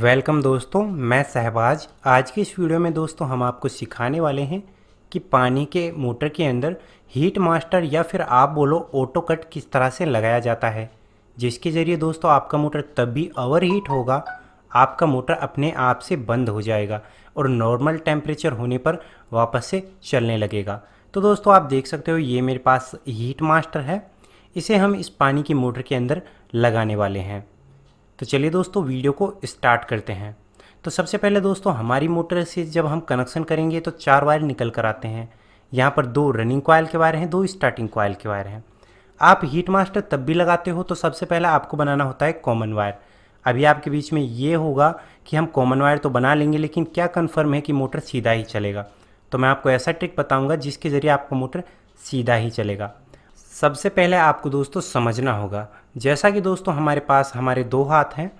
welcome दोस्तों मैं सहबाज आज के इस वीडियो में दोस्तों हम आपको सिखाने वाले हैं कि पानी के मोटर के अंदर हीट मास्टर या फिर आप बोलो ऑटो कट किस तरह से लगाया जाता है जिसके ज़रिए दोस्तों आपका मोटर तब भी ओवर हीट होगा आपका मोटर अपने आप से बंद हो जाएगा और नॉर्मल टेम्परेचर होने पर वापस से चलने लगेगा तो दोस्तों आप देख सकते हो ये मेरे पास हीट मास्टर है इसे हम इस पानी की मोटर के अंदर लगाने वाले हैं तो चलिए दोस्तों वीडियो को स्टार्ट करते हैं तो सबसे पहले दोस्तों हमारी मोटर से जब हम कनेक्शन करेंगे तो चार वायर निकल कर आते हैं यहाँ पर दो रनिंग कॉयल के वायर हैं दो स्टार्टिंग कॉयल के वायर हैं आप हीट मास्टर तब भी लगाते हो तो सबसे पहले आपको बनाना होता है कॉमन वायर अभी आपके बीच में ये होगा कि हम कॉमन वायर तो बना लेंगे लेकिन क्या कन्फर्म है कि मोटर सीधा ही चलेगा तो मैं आपको ऐसा ट्रिक बताऊँगा जिसके ज़रिए आपका मोटर सीधा ही चलेगा सबसे पहले आपको दोस्तों समझना होगा जैसा कि दोस्तों हमारे पास हमारे दो हाथ हैं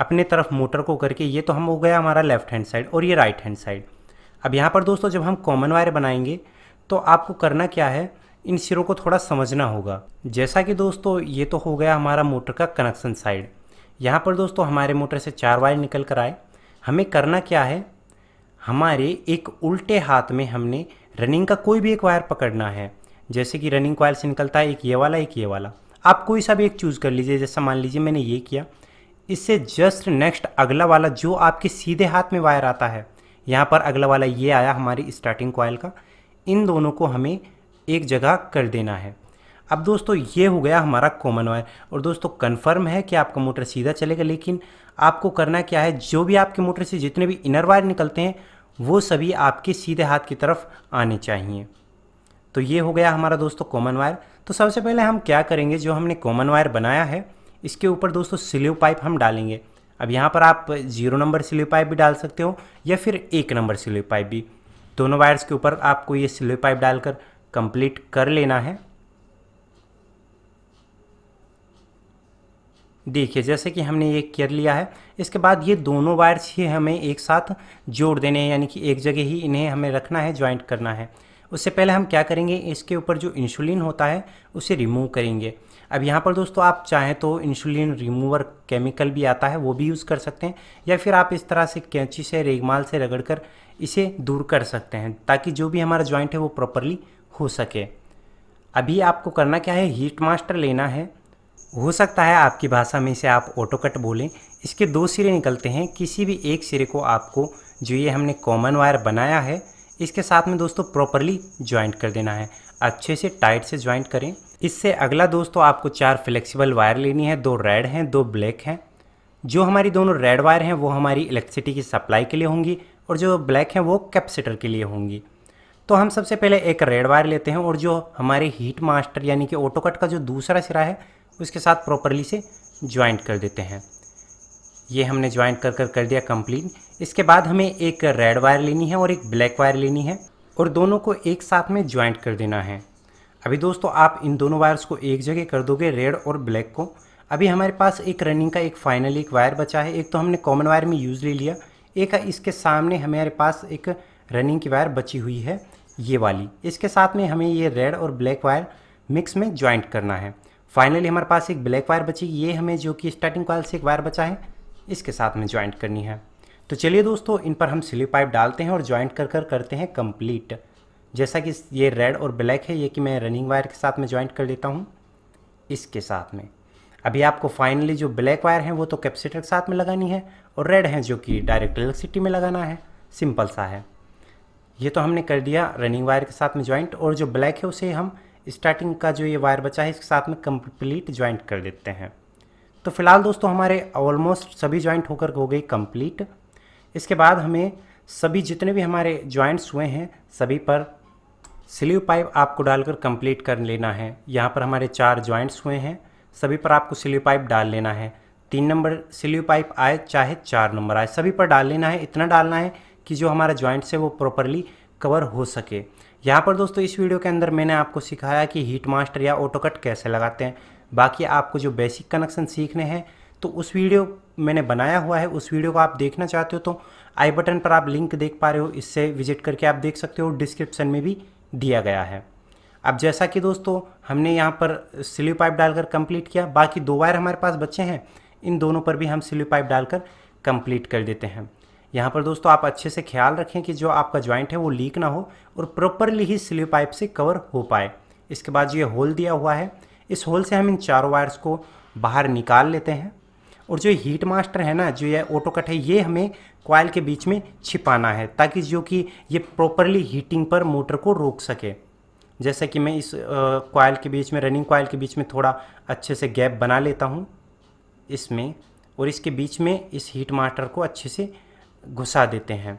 अपने तरफ मोटर को करके ये तो हम हो गया हमारा लेफ़्ट हैंड साइड और ये राइट हैंड साइड अब यहाँ पर दोस्तों जब हम कॉमन वायर बनाएंगे तो आपको करना क्या है इन सिरों को थोड़ा समझना होगा जैसा कि दोस्तों ये तो हो गया हमारा मोटर का कनेक्शन साइड यहाँ पर दोस्तों हमारे मोटर से चार वायर निकल कर आए हमें करना क्या है हमारे एक उल्टे हाथ में हमने रनिंग का कोई भी एक वायर पकड़ना है जैसे कि रनिंग कॉयल से निकलता है एक ये वाला एक ये वाला आप कोई सा भी एक चूज़ कर लीजिए जैसा मान लीजिए मैंने ये किया इससे जस्ट नेक्स्ट अगला वाला जो आपके सीधे हाथ में वायर आता है यहाँ पर अगला वाला ये आया हमारी स्टार्टिंग कॉयल का इन दोनों को हमें एक जगह कर देना है अब दोस्तों ये हो गया हमारा कॉमन वायर और दोस्तों कन्फर्म है कि आपका मोटर सीधा चलेगा लेकिन आपको करना क्या है जो भी आपके मोटर से जितने भी इनर वायर निकलते हैं वो सभी आपके सीधे हाथ की तरफ आने चाहिए तो ये हो गया हमारा दोस्तों कॉमन वायर तो सबसे पहले हम क्या करेंगे जो हमने कॉमन वायर बनाया है इसके ऊपर दोस्तों स्लीव पाइप हम डालेंगे अब यहाँ पर आप जीरो नंबर स्लीव पाइप भी डाल सकते हो या फिर एक नंबर स्लीव पाइप भी दोनों वायर्स के ऊपर आपको ये स्लीव पाइप डालकर कंप्लीट कर लेना है देखिए जैसे कि हमने ये कर लिया है इसके बाद ये दोनों वायर्स ही हमें एक साथ जोड़ देने हैं यानी कि एक जगह ही इन्हें हमें रखना है ज्वाइंट करना है उससे पहले हम क्या करेंगे इसके ऊपर जो इंसुलिन होता है उसे रिमूव करेंगे अब यहाँ पर दोस्तों आप चाहें तो इंसुलिन रिमूवर केमिकल भी आता है वो भी यूज़ कर सकते हैं या फिर आप इस तरह से कैंची से रेगमाल से रगड़ कर इसे दूर कर सकते हैं ताकि जो भी हमारा ज्वाइंट है वो प्रॉपरली हो सके अभी आपको करना क्या है हीट मास्टर लेना है हो सकता है आपकी भाषा में इसे आप ऑटोकट बोलें इसके दो सिरे निकलते हैं किसी भी एक सिरे को आपको जो ये हमने कॉमन वायर बनाया है इसके साथ में दोस्तों प्रॉपरली ज्वाइंट कर देना है अच्छे से टाइट से ज्वाइंट करें इससे अगला दोस्तों आपको चार फ्लेक्सिबल वायर लेनी है दो रेड हैं दो ब्लैक हैं जो हमारी दोनों रेड वायर हैं वो हमारी इलेक्ट्रिसिटी की सप्लाई के लिए होंगी और जो ब्लैक हैं वो कैपेसिटर के लिए होंगी तो हम सबसे पहले एक रेड वायर लेते हैं और जो हमारे हीट मास्टर यानी कि ऑटोकट का जो दूसरा सिरा है उसके साथ प्रॉपरली से ज्वाइंट कर देते हैं ये हमने ज्वाइंट कर कर कर दिया कंप्लीट इसके बाद हमें एक रेड वायर लेनी है और एक ब्लैक वायर लेनी है और दोनों को एक साथ में ज्वाइंट कर देना है अभी दोस्तों आप इन दोनों वायर्स को एक जगह कर दोगे रेड और ब्लैक को अभी हमारे पास एक रनिंग का एक फाइनल एक वायर बचा है एक तो हमने कॉमन वायर में यूज़ ले लिया एक इसके सामने हमारे पास एक रनिंग की वायर बची हुई है ये वाली इसके साथ में हमें ये रेड और ब्लैक वायर मिक्स में ज्वाइंट करना है फाइनली हमारे पास एक ब्लैक वायर बची ये हमें जो कि स्टार्टिंग कॉल से एक वायर बचा है इसके साथ में ज्वाइंट करनी है तो चलिए दोस्तों इन पर हम सिली पाइप डालते हैं और ज्वाइंट कर कर करते हैं कंप्लीट जैसा कि ये रेड और ब्लैक है ये कि मैं रनिंग वायर के साथ में ज्वाइंट कर लेता हूँ इसके साथ में अभी आपको फाइनली जो ब्लैक वायर है वो तो कैपेसिटर के साथ में लगानी है और रेड है जो कि डायरेक्ट इलेक्ट्रिसिटी में लगाना है सिंपल सा है ये तो हमने कर दिया रनिंग वायर के साथ में ज्वाइंट और जो ब्लैक है उसे हम स्टार्टिंग का जो ये वायर बचा है इसके साथ में कंप्लीट ज्वाइंट कर देते हैं तो फिलहाल दोस्तों हमारे ऑलमोस्ट सभी ज्वाइंट होकर हो गई कंप्लीट इसके बाद हमें सभी जितने भी हमारे जॉइंट्स हुए हैं सभी पर स्लीव पाइप आपको डालकर कंप्लीट कर लेना है यहाँ पर हमारे चार ज्वाइंट्स हुए हैं सभी पर आपको स्लीव पाइप डाल लेना है तीन नंबर स्लीव पाइप आए चाहे चार नंबर आए सभी पर डाल लेना है इतना डालना है कि जो हमारा जॉइंट्स है वो प्रॉपरली कवर हो सके यहाँ पर दोस्तों इस वीडियो के अंदर मैंने आपको सिखाया कि हीट मास्टर या ऑटोकट कैसे लगाते हैं बाकी आपको जो बेसिक कनेक्शन सीखने हैं तो उस वीडियो मैंने बनाया हुआ है उस वीडियो को आप देखना चाहते हो तो आई बटन पर आप लिंक देख पा रहे हो इससे विजिट करके आप देख सकते हो डिस्क्रिप्शन में भी दिया गया है अब जैसा कि दोस्तों हमने यहाँ पर सिल्यू पाइप डालकर कंप्लीट किया बाकी दो वायर हमारे पास बच्चे हैं इन दोनों पर भी हम सिल्यू पाइप डालकर कंप्लीट कर देते हैं यहाँ पर दोस्तों आप अच्छे से ख्याल रखें कि जो आपका ज्वाइंट है वो लीक ना हो और प्रॉपरली ही सिल्यू पाइप से कवर हो पाए इसके बाद जो ये होल दिया हुआ है इस होल से हम इन चारों वायर्स को बाहर निकाल लेते हैं और जो हीट मास्टर है ना जो ये ऑटो कट है ये हमें कॉयल के बीच में छिपाना है ताकि जो कि ये प्रॉपरली हीटिंग पर मोटर को रोक सके जैसे कि मैं इस कॉयल के बीच में रनिंग कॉयल के बीच में थोड़ा अच्छे से गैप बना लेता हूँ इसमें और इसके बीच में इस हीट मास्टर को अच्छे से घुसा देते हैं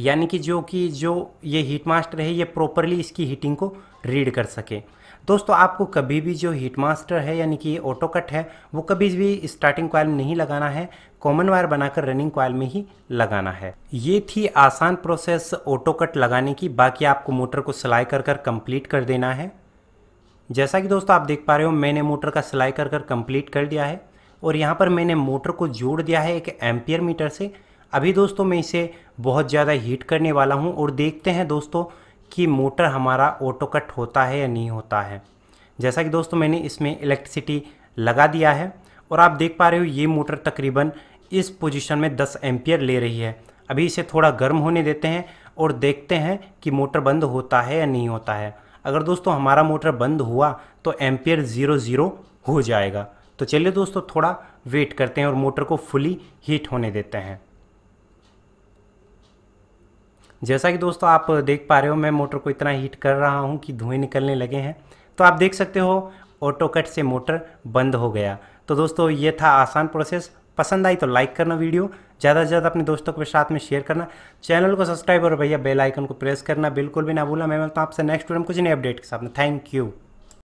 यानी कि जो कि जो ये हीट मास्टर है ये प्रॉपरली इसकी हीटिंग को रीड कर सके दोस्तों आपको कभी भी जो हीट मास्टर है यानी कि ऑटो कट है वो कभी भी स्टार्टिंग कॉयल में नहीं लगाना है कॉमन वायर बनाकर रनिंग कॉयल में ही लगाना है ये थी आसान प्रोसेस ऑटो कट लगाने की बाकी आपको मोटर को सिलाई कर कर कंप्लीट कर देना है जैसा कि दोस्तों आप देख पा रहे हो मैंने मोटर का सिलाई कर कर कंप्लीट कर दिया है और यहाँ पर मैंने मोटर को जोड़ दिया है एक एम्पियर मीटर से अभी दोस्तों मैं इसे बहुत ज़्यादा हीट करने वाला हूँ और देखते हैं दोस्तों कि मोटर हमारा ऑटो कट होता है या नहीं होता है जैसा कि दोस्तों मैंने इसमें इलेक्ट्रिसिटी लगा दिया है और आप देख पा रहे हो ये मोटर तकरीबन इस पोजीशन में 10 एम्पियर ले रही है अभी इसे थोड़ा गर्म होने देते हैं और देखते हैं कि मोटर बंद होता है या नहीं होता है अगर दोस्तों हमारा मोटर बंद हुआ तो एम्पियर ज़ीरो ज़ीरो हो जाएगा तो चलिए दोस्तों थोड़ा वेट करते हैं और मोटर को फुली हीट होने देते हैं जैसा कि दोस्तों आप देख पा रहे हो मैं मोटर को इतना हीट कर रहा हूँ कि धुएँ निकलने लगे हैं तो आप देख सकते हो ऑटो कट से मोटर बंद हो गया तो दोस्तों ये था आसान प्रोसेस पसंद आई तो लाइक करना वीडियो ज़्यादा से ज़्यादा अपने दोस्तों के साथ में शेयर करना चैनल को सब्सक्राइब और भैया बेल आइकन को प्रेस करना बिल्कुल भी ना भूलना मैं मिलता हूँ आपसे नेक्स्ट वीडियो में कुछ नए अपडेट के साथ में थैंक यू